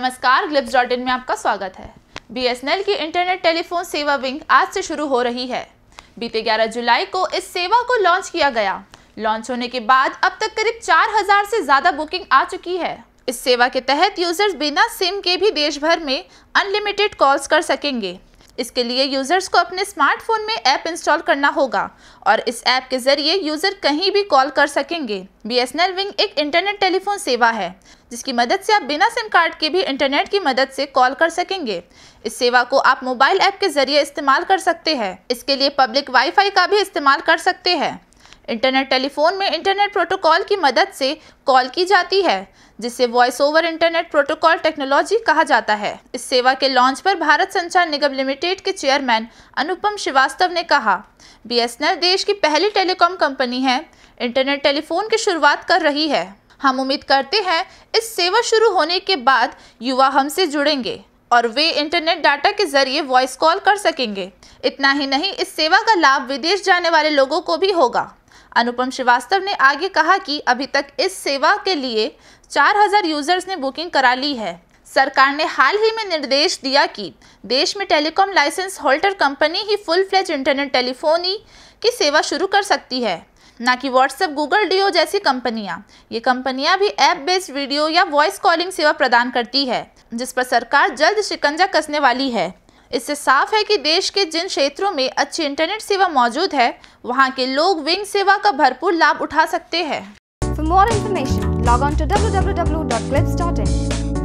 नमस्कार ग्लिप्स dot in में आपका स्वागत है बीएसएनएल की इंटरनेट टेलीफोन सेवा विंग आज से शुरू हो रही है बीते 11 जुलाई को इस सेवा को लॉन्च किया गया लॉन्च होने के बाद अब तक करीब 4000 से ज़्यादा बुकिंग आ चुकी है इस सेवा के तहत यूजर्स बिना सिम के भी देश भर में अनलिमिटेड कॉल्स कर सकेंगे इसके लिए यूज़र्स को अपने स्मार्टफोन में ऐप इंस्टॉल करना होगा और इस ऐप के ज़रिए यूज़र कहीं भी कॉल कर सकेंगे बी एस विंग एक इंटरनेट टेलीफोन सेवा है जिसकी मदद से आप बिना सिम कार्ड के भी इंटरनेट की मदद से कॉल कर सकेंगे इस सेवा को आप मोबाइल ऐप के ज़रिए इस्तेमाल कर सकते हैं इसके लिए पब्लिक वाईफाई का भी इस्तेमाल कर सकते हैं इंटरनेट टेलीफोन में इंटरनेट प्रोटोकॉल की मदद से कॉल की जाती है जिसे voice over internet protocol technology कहा जाता है इस सेवा के लॉन्च पर भारत संचार निगम लिमिटेड के चेयरमैन अनुपम श्रीवास्तव ने कहा बीएसएनएल देश की पहली टेलीकॉम कंपनी है इंटरनेट टेलीफोन की शुरुआत कर रही है हम उम्मीद करते हैं इस सेवा शुरू होने के बाद युवा हमसे जुड़ेंगे और वे इंटरनेट डाटा के जरिए वॉइस कॉल कर सकेंगे इतना ही नहीं इस सेवा का लाभ विदेश जाने वाले लोगों को भी होगा अनुपम श्रीवास्तव ने आगे कहा कि अभी तक इस सेवा के लिए 4000 यूजर्स ने बुकिंग करा ली है सरकार ने हाल ही में निर्देश दिया कि देश में टेलीकॉम लाइसेंस होल्डर कंपनी ही फुल फ्लेज इंटरनेट टेलीफोनी की सेवा शुरू कर सकती है ना कि व्हाट्सएप गूगल डीओ जैसी कंपनियां ये कंपनियां भी ऐप बेस्ड वीडियो या वॉइस कॉलिंग सेवा प्रदान करती है जिस पर सरकार जल्द शिकंजा कसने वाली है इससे साफ है कि देश के जिन क्षेत्रों में अच्छी इंटरनेट सेवा मौजूद है वहाँ के लोग विंग सेवा का भरपूर लाभ उठा सकते हैं for more information log on to W